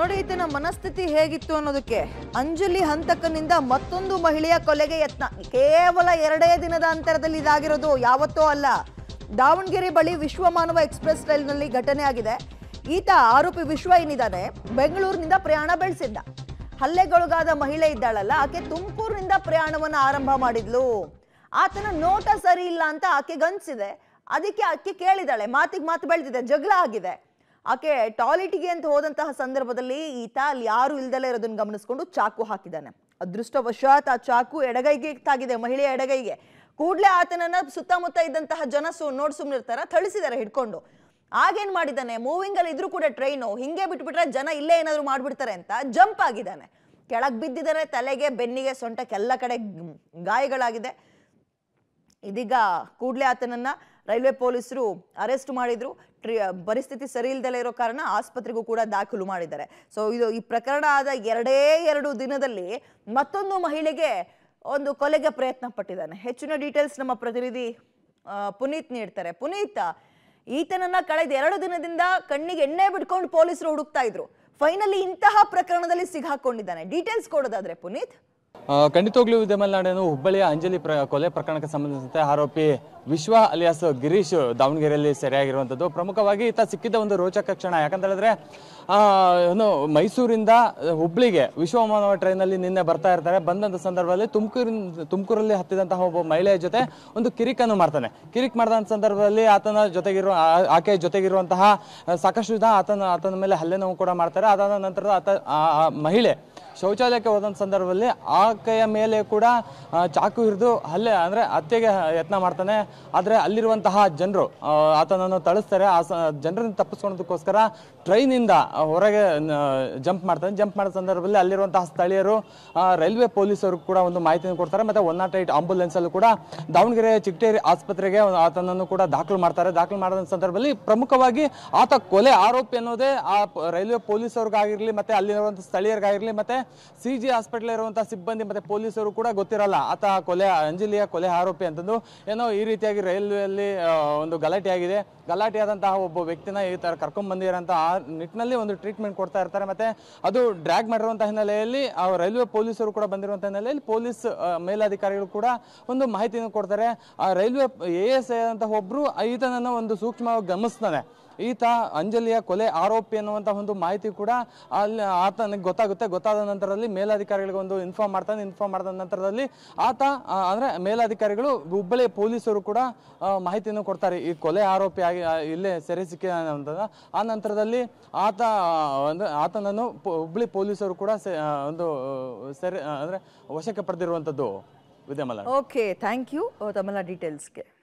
ನೋಡಿ ಈತನ ಮನಸ್ಥಿತಿ ಹೇಗಿತ್ತು ಅನ್ನೋದಕ್ಕೆ ಅಂಜಲಿ ಹಂತಕನಿಂದ ಮತ್ತೊಂದು ಮಹಿಳೆಯ ಕೊಲೆಗೆ ಯತ್ನ ಕೇವಲ ಎರಡೇ ದಿನದ ಅಂತರದಲ್ಲಿ ಇದಾಗಿರೋದು ಯಾವತ್ತೋ ಅಲ್ಲ ದಾವಣಗೆರೆ ಬಳಿ ವಿಶ್ವ ಮಾನವ ಎಕ್ಸ್ಪ್ರೆಸ್ ರೈಲ್ನಲ್ಲಿ ಘಟನೆ ಆಗಿದೆ ಈತ ಆರೋಪಿ ವಿಶ್ವ ಏನಿದ್ದಾನೆ ಬೆಂಗಳೂರಿನಿಂದ ಪ್ರಯಾಣ ಬೆಳೆಸಿದ್ದ ಹಲ್ಲೆಗೊಳಗಾದ ಮಹಿಳೆ ಇದ್ದಾಳಲ್ಲ ಆಕೆ ತುಮಕೂರಿನಿಂದ ಪ್ರಯಾಣವನ್ನು ಆರಂಭ ಮಾಡಿದ್ಲು ಆತನ ನೋಟ ಸರಿ ಇಲ್ಲ ಅಂತ ಆಕೆ ಗನ್ಸಿದೆ ಅದಕ್ಕೆ ಆಕೆ ಕೇಳಿದಾಳೆ ಮಾತಿಗೆ ಮಾತು ಬೆಳೆದಿದೆ ಜಗಳ ಆಗಿದೆ ಆಕೆ ಟಾಯ್ಲೆಟ್ಗೆ ಅಂತ ಹೋದಂತಹ ಸಂದರ್ಭದಲ್ಲಿ ಈತ ಅಲ್ಲಿ ಯಾರು ಇಲ್ದಲೇ ಇರೋದನ್ನು ಗಮನಿಸ್ಕೊಂಡು ಚಾಕು ಹಾಕಿದ್ದಾನೆ ಅದೃಷ್ಟವಶಾತ್ ಆ ಚಾಕು ಎಡಗೈಗೆ ತಾಗಿದೆ ಮಹಿಳೆಯ ಎಡಗೈಗೆ ಕೂಡ್ಲೆ ಆತನನ್ನ ಸುತ್ತಮುತ್ತ ಇದ್ದಂತಹ ಜನ ಸು ನೋಡ್ ಇರ್ತಾರ ಥಳಿಸಿದ್ದಾರೆ ಹಿಡ್ಕೊಂಡು ಆಗೇನ್ ಮಾಡಿದ್ದಾನೆ ಮೂವಿಂಗ್ ಅಲ್ಲಿ ಇದ್ರೂ ಕೂಡ ಟ್ರೈನು ಹಿಂಗೆ ಬಿಟ್ಬಿಟ್ರೆ ಜನ ಇಲ್ಲೇ ಏನಾದ್ರು ಮಾಡ್ಬಿಡ್ತಾರೆ ಅಂತ ಜಂಪ್ ಆಗಿದ್ದಾನೆ ಕೆಳಗೆ ಬಿದ್ದಿದ್ದಾನೆ ತಲೆಗೆ ಬೆನ್ನಿಗೆ ಸೊಂಟಕ್ಕೆಲ್ಲ ಕಡೆ ಗಾಯಗಳಾಗಿದೆ ಇದೀಗ ಕೂಡಲೇ ಆತನನ್ನ ರೈಲ್ವೆ ಪೊಲೀಸರು ಅರೆಸ್ಟ್ ಮಾಡಿದ್ರು ಟ್ರಿ ಪರಿಸ್ಥಿತಿ ಸರಿ ಇಲ್ದಲೇ ಇರೋ ಕಾರಣ ಆಸ್ಪತ್ರೆಗೂ ಕೂಡ ದಾಖಲು ಮಾಡಿದ್ದಾರೆ ಸೊ ಇದು ಈ ಪ್ರಕರಣ ಆದ ಎರಡೇ ಎರಡು ದಿನದಲ್ಲಿ ಮತ್ತೊಂದು ಮಹಿಳೆಗೆ ಒಂದು ಕೊಲೆಗೆ ಪ್ರಯತ್ನ ಪಟ್ಟಿದ್ದಾನೆ ಹೆಚ್ಚಿನ ಡೀಟೇಲ್ಸ್ ನಮ್ಮ ಪ್ರತಿನಿಧಿ ಪುನೀತ್ ನೀಡ್ತಾರೆ ಪುನೀತ್ ಈತನನ್ನ ಕಳೆದ ಎರಡು ದಿನದಿಂದ ಕಣ್ಣಿಗೆ ಎಣ್ಣೆ ಬಿಟ್ಕೊಂಡು ಪೊಲೀಸರು ಹುಡುಕ್ತಾ ಇದ್ರು ಫೈನಲಿ ಇಂತಹ ಪ್ರಕರಣದಲ್ಲಿ ಸಿಗಾಕೊಂಡಿದ್ದಾನೆ ಡೀಟೇಲ್ಸ್ ಕೊಡೋದಾದ್ರೆ ಪುನೀತ್ ಖಂಡಿತವಾಗ್ಲು ಇದೆ ಮಲೆನಾಡೇನು ಹುಬ್ಬಳ್ಳಿಯ ಅಂಜಲಿ ಪ್ರ ಕೊಲೆ ಪ್ರಕರಣಕ್ಕೆ ಸಂಬಂಧಿಸಿದಂತೆ ಆರೋಪಿ ವಿಶ್ವ ಅಲಿಯಾಸ್ ಗಿರೀಶ್ ದಾವಣಗೆರೆಯಲ್ಲಿ ಸೆರೆಯಾಗಿರುವಂಥದ್ದು ಪ್ರಮುಖವಾಗಿ ಈತ ಸಿಕ್ಕಿದ್ದ ಒಂದು ರೋಚಕ ಕ್ಷಣ ಯಾಕಂತ ಹೇಳಿದ್ರೆ ಏನು ಮೈಸೂರಿಂದ ಹುಬ್ಳಿಗೆ ವಿಶ್ವಮಾನವ ಟ್ರೈನಲ್ಲಿ ನಿನ್ನೆ ಬರ್ತಾ ಇರ್ತಾರೆ ಬಂದಂಥ ಸಂದರ್ಭದಲ್ಲಿ ತುಮಕೂರಿನ ತುಮಕೂರಲ್ಲಿ ಹತ್ತಿದಂತಹ ಒಬ್ಬ ಮಹಿಳೆಯ ಜೊತೆ ಒಂದು ಕಿರಿಕನ್ನು ಮಾಡ್ತಾನೆ ಕಿರಿಕ್ ಮಾಡಿದಂಥ ಸಂದರ್ಭದಲ್ಲಿ ಆತನ ಜೊತೆಗಿರುವ ಆಕೆಯ ಜೊತೆಗಿರುವಂತಹ ಸಾಕಷ್ಟು ವಿಧ ಆತನ ಆತನ ಮೇಲೆ ಹಲ್ಲೆ ನೋವು ಕೂಡ ಮಾಡ್ತಾರೆ ಅದಾದ ನಂತರ ಆತ ಮಹಿಳೆ ಶೌಚಾಲಯಕ್ಕೆ ಹೋದಂಥ ಸಂದರ್ಭದಲ್ಲಿ ಆ ಆಕೆಯ ಮೇಲೆ ಕೂಡ ಚಾಕು ಹಿಡಿದು ಅಲ್ಲೇ ಅಂದರೆ ಹತ್ಯೆಗೆ ಯತ್ನ ಮಾಡ್ತಾನೆ ಆದರೆ ಅಲ್ಲಿರುವಂತಹ ಜನರು ಆತನನ್ನು ತಳಿಸ್ತಾರೆ ಆ ಜನರನ್ನು ತಪ್ಪಿಸ್ಕೊಳೋದಕ್ಕೋಸ್ಕರ ಟ್ರೈನಿಂದ ಹೊರಗೆ ಜಂಪ್ ಮಾಡ್ತಾನೆ ಜಂಪ್ ಮಾಡಿದ ಸಂದರ್ಭದಲ್ಲಿ ಅಲ್ಲಿರುವಂತಹ ಸ್ಥಳೀಯರು ರೈಲ್ವೆ ಪೊಲೀಸರು ಕೂಡ ಒಂದು ಮಾಹಿತಿಯನ್ನು ಕೊಡ್ತಾರೆ ಮತ್ತು ಒನ್ ನಾಟ್ ಏಟ್ ಆಂಬ್ಯುಲೆನ್ಸಲ್ಲೂ ಕೂಡ ದಾವಣಗೆರೆ ಚಿಕ್ಕಟೇರಿ ಆಸ್ಪತ್ರೆಗೆ ಆತನನ್ನು ಕೂಡ ದಾಖಲು ಮಾಡ್ತಾರೆ ದಾಖಲು ಮಾಡಿದ ಸಂದರ್ಭದಲ್ಲಿ ಪ್ರಮುಖವಾಗಿ ಆತ ಕೊಲೆ ಆರೋಪಿ ಅನ್ನೋದೇ ಆ ರೈಲ್ವೆ ಪೊಲೀಸರಿಗಾಗಿರಲಿ ಮತ್ತು ಅಲ್ಲಿರುವಂಥ ಸ್ಥಳೀಯರಿಗಾಗಿರಲಿ ಮತ್ತು ಸಿ ಜಿ ಹಾಸ್ಪಿಟ್ಲ್ ಇರುವಂಥ ಸಿಬ್ಬಂದಿ ಸಿಬ್ಬಂದಿ ಮತ್ತು ಪೊಲೀಸರು ಕೂಡ ಗೊತ್ತಿರಲ್ಲ ಆತ ಕೊಲೆ ಅಂಜಲಿಯ ಕೊಲೆ ಆರೋಪಿ ಅಂತಂದು ಏನೋ ಈ ರೀತಿಯಾಗಿ ರೈಲ್ವೆಯಲ್ಲಿ ಒಂದು ಗಲಾಟೆ ಆಗಿದೆ ಗಲಾಟೆ ಆದಂತಹ ಒಬ್ಬ ವ್ಯಕ್ತಿನ ಈ ಥರ ಕರ್ಕೊಂಡ್ಬಂದಿರೋಂಥ ಆ ನಿಟ್ಟಿನಲ್ಲಿ ಒಂದು ಟ್ರೀಟ್ಮೆಂಟ್ ಕೊಡ್ತಾ ಇರ್ತಾರೆ ಮತ್ತೆ ಅದು ಡ್ರ್ಯಾಗ್ ಮಾಡಿರುವಂತಹ ಹಿನ್ನೆಲೆಯಲ್ಲಿ ಆ ರೈಲ್ವೆ ಪೊಲೀಸರು ಕೂಡ ಬಂದಿರುವಂತಹ ಹಿನ್ನೆಲೆಯಲ್ಲಿ ಪೊಲೀಸ್ ಮೇಲಾಧಿಕಾರಿಗಳು ಕೂಡ ಒಂದು ಮಾಹಿತಿಯನ್ನು ಕೊಡ್ತಾರೆ ಆ ರೈಲ್ವೆ ಎ ಎಸ್ ಐ ಅಂತ ಒಬ್ರು ಈತನನ್ನು ಒಂದು ಸೂಕ್ಷ್ಮವಾಗಿ ಗಮನಿಸ್ತಾನೆ ಈತ ಅಂಜಲಿಯ ಕೊಲೆ ಆರೋಪಿ ಅನ್ನುವಂಥ ಒಂದು ಮಾಹಿತಿ ಕೂಡ ಅಲ್ಲಿ ಆತನಿಗೆ ಗೊತ್ತಾಗುತ್ತೆ ಗೊತ್ತಾದ ನಂತರದಲ್ಲಿ ಮೇಲಾಧಿಕಾರಿಗಳಿಗೆ ಒಂದು ಇನ್ಫಾರ್ಮ್ ಮಾಡ್ತಾನೆ ಇನ್ಫಾರ್ಮ್ ಮಾಡಿದ ನಂತರದಲ್ಲಿ ಆತ ಅಂದರೆ ಮೇಲಾಧಿಕಾರಿಗಳು ಹುಬ್ಬಳ್ಳಿ ಪೊಲೀಸರು ಕೂಡ ಮಾಹಿತಿಯನ್ನು ಕೊಡ್ತಾರೆ ಈ ಕೊಲೆ ಆರೋಪಿ ಆಗಿ ಇಲ್ಲೇ ಸೆರೆ ಸಿಕ್ಕಿದ ಆ ನಂತರದಲ್ಲಿ ಆತ ಅಂದರೆ ಆತನನ್ನು ಹುಬ್ಬಳ್ಳಿ ಪೊಲೀಸರು ಕೂಡ ಒಂದು ಸೆರೆ ಅಂದರೆ ವಶಕ್ಕೆ ಪಡೆದಿರುವಂಥದ್ದು ವಿದ್ಯಮಲ ಓಕೆ ಥ್ಯಾಂಕ್ ಯು ತಮಲ ಡೀಟೇಲ್ಸ್ಗೆ